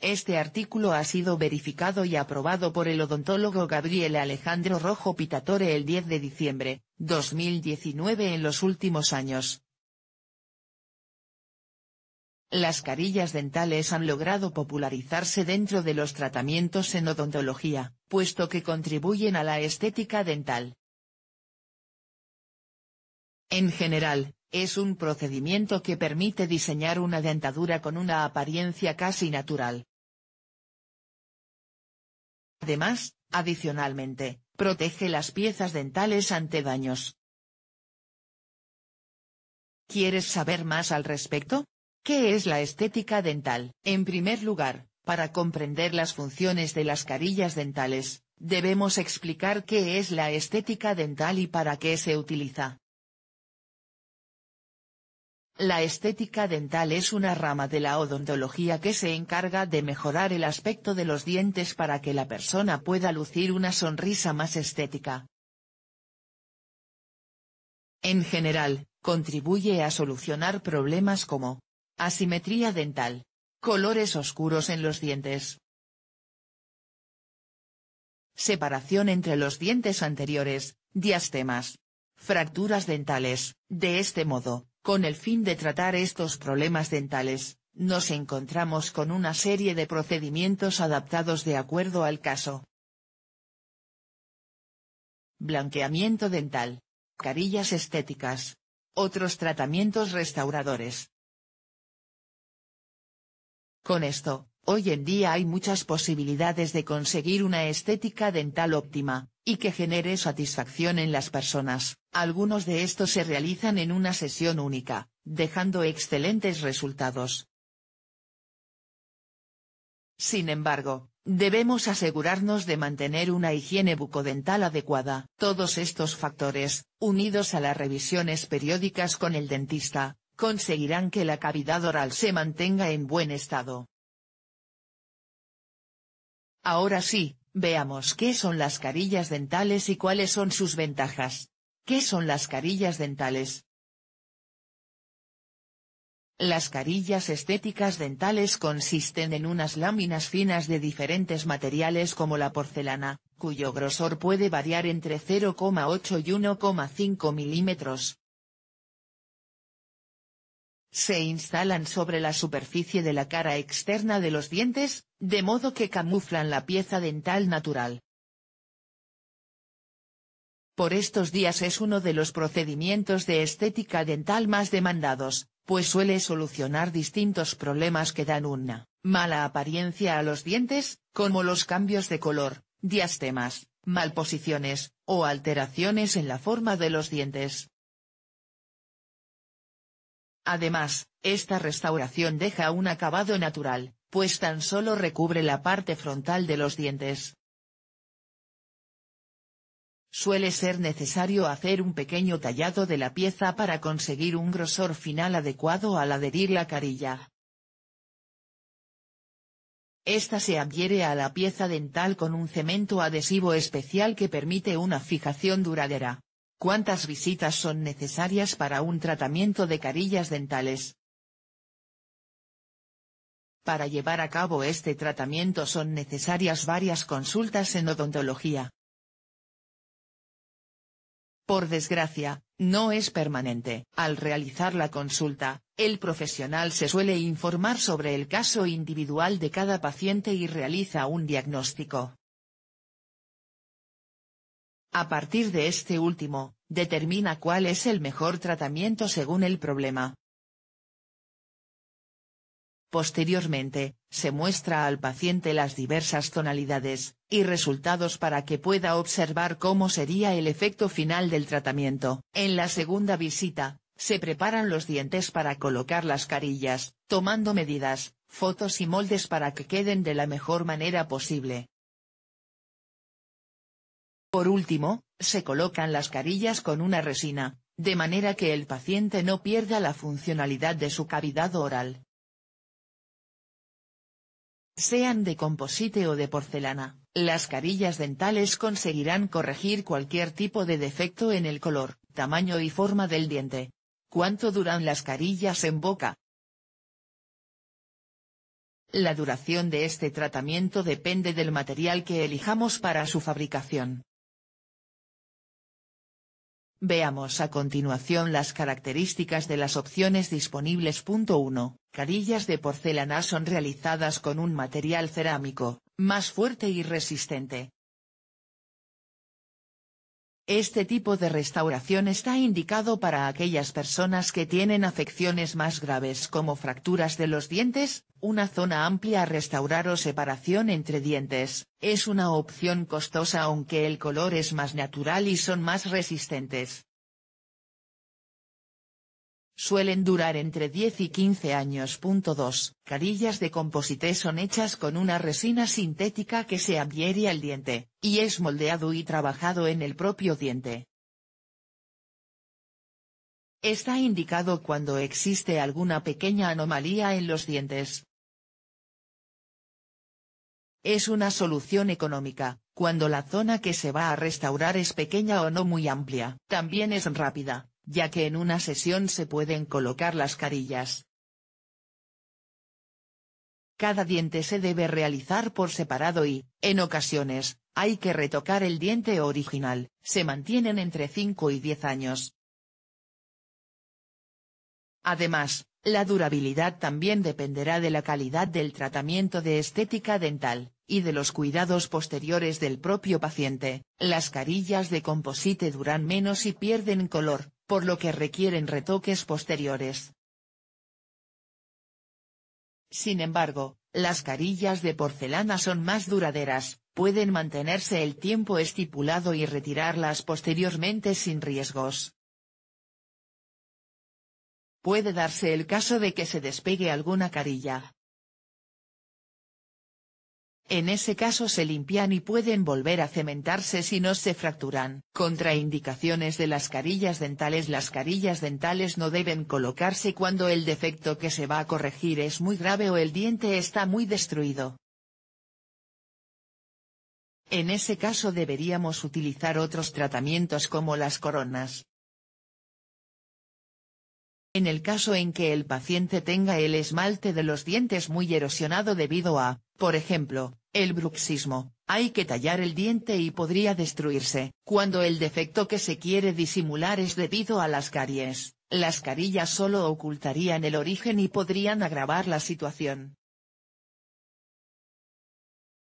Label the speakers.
Speaker 1: Este artículo ha sido verificado y aprobado por el odontólogo Gabriel Alejandro Rojo Pitatore el 10 de diciembre, 2019 en los últimos años. Las carillas dentales han logrado popularizarse dentro de los tratamientos en odontología, puesto que contribuyen a la estética dental. En general, es un procedimiento que permite diseñar una dentadura con una apariencia casi natural. Además, adicionalmente, protege las piezas dentales ante daños. ¿Quieres saber más al respecto? ¿Qué es la estética dental? En primer lugar, para comprender las funciones de las carillas dentales, debemos explicar qué es la estética dental y para qué se utiliza. La estética dental es una rama de la odontología que se encarga de mejorar el aspecto de los dientes para que la persona pueda lucir una sonrisa más estética. En general, contribuye a solucionar problemas como asimetría dental, colores oscuros en los dientes, separación entre los dientes anteriores, diastemas, fracturas dentales, de este modo, con el fin de tratar estos problemas dentales, nos encontramos con una serie de procedimientos adaptados de acuerdo al caso. Blanqueamiento dental. Carillas estéticas. Otros tratamientos restauradores. Con esto, Hoy en día hay muchas posibilidades de conseguir una estética dental óptima, y que genere satisfacción en las personas. Algunos de estos se realizan en una sesión única, dejando excelentes resultados. Sin embargo, debemos asegurarnos de mantener una higiene bucodental adecuada. Todos estos factores, unidos a las revisiones periódicas con el dentista, conseguirán que la cavidad oral se mantenga en buen estado. Ahora sí, veamos qué son las carillas dentales y cuáles son sus ventajas. ¿Qué son las carillas dentales? Las carillas estéticas dentales consisten en unas láminas finas de diferentes materiales como la porcelana, cuyo grosor puede variar entre 0,8 y 1,5 milímetros, se instalan sobre la superficie de la cara externa de los dientes, de modo que camuflan la pieza dental natural. Por estos días es uno de los procedimientos de estética dental más demandados, pues suele solucionar distintos problemas que dan una mala apariencia a los dientes, como los cambios de color, diastemas, malposiciones, o alteraciones en la forma de los dientes. Además, esta restauración deja un acabado natural, pues tan solo recubre la parte frontal de los dientes. Suele ser necesario hacer un pequeño tallado de la pieza para conseguir un grosor final adecuado al adherir la carilla. Esta se adhiere a la pieza dental con un cemento adhesivo especial que permite una fijación duradera. ¿Cuántas visitas son necesarias para un tratamiento de carillas dentales? Para llevar a cabo este tratamiento son necesarias varias consultas en odontología. Por desgracia, no es permanente. Al realizar la consulta, el profesional se suele informar sobre el caso individual de cada paciente y realiza un diagnóstico. A partir de este último, determina cuál es el mejor tratamiento según el problema. Posteriormente, se muestra al paciente las diversas tonalidades y resultados para que pueda observar cómo sería el efecto final del tratamiento. En la segunda visita, se preparan los dientes para colocar las carillas, tomando medidas, fotos y moldes para que queden de la mejor manera posible. Por último, se colocan las carillas con una resina, de manera que el paciente no pierda la funcionalidad de su cavidad oral. Sean de composite o de porcelana, las carillas dentales conseguirán corregir cualquier tipo de defecto en el color, tamaño y forma del diente. ¿Cuánto duran las carillas en boca? La duración de este tratamiento depende del material que elijamos para su fabricación. Veamos a continuación las características de las opciones disponibles. 1. Carillas de porcelana son realizadas con un material cerámico, más fuerte y resistente, este tipo de restauración está indicado para aquellas personas que tienen afecciones más graves como fracturas de los dientes, una zona amplia a restaurar o separación entre dientes, es una opción costosa aunque el color es más natural y son más resistentes. Suelen durar entre 10 y 15 años. 2. Carillas de composite son hechas con una resina sintética que se adhiere al diente, y es moldeado y trabajado en el propio diente. Está indicado cuando existe alguna pequeña anomalía en los dientes. Es una solución económica, cuando la zona que se va a restaurar es pequeña o no muy amplia. También es rápida, ya que en una sesión se pueden colocar las carillas. Cada diente se debe realizar por separado y, en ocasiones, hay que retocar el diente original, se mantienen entre 5 y 10 años. Además, la durabilidad también dependerá de la calidad del tratamiento de estética dental, y de los cuidados posteriores del propio paciente, las carillas de composite duran menos y pierden color, por lo que requieren retoques posteriores. Sin embargo, las carillas de porcelana son más duraderas, pueden mantenerse el tiempo estipulado y retirarlas posteriormente sin riesgos. Puede darse el caso de que se despegue alguna carilla, en ese caso se limpian y pueden volver a cementarse si no se fracturan. Contraindicaciones de las carillas dentales Las carillas dentales no deben colocarse cuando el defecto que se va a corregir es muy grave o el diente está muy destruido. En ese caso deberíamos utilizar otros tratamientos como las coronas en el caso en que el paciente tenga el esmalte de los dientes muy erosionado debido a, por ejemplo, el bruxismo, hay que tallar el diente y podría destruirse. Cuando el defecto que se quiere disimular es debido a las caries, las carillas solo ocultarían el origen y podrían agravar la situación.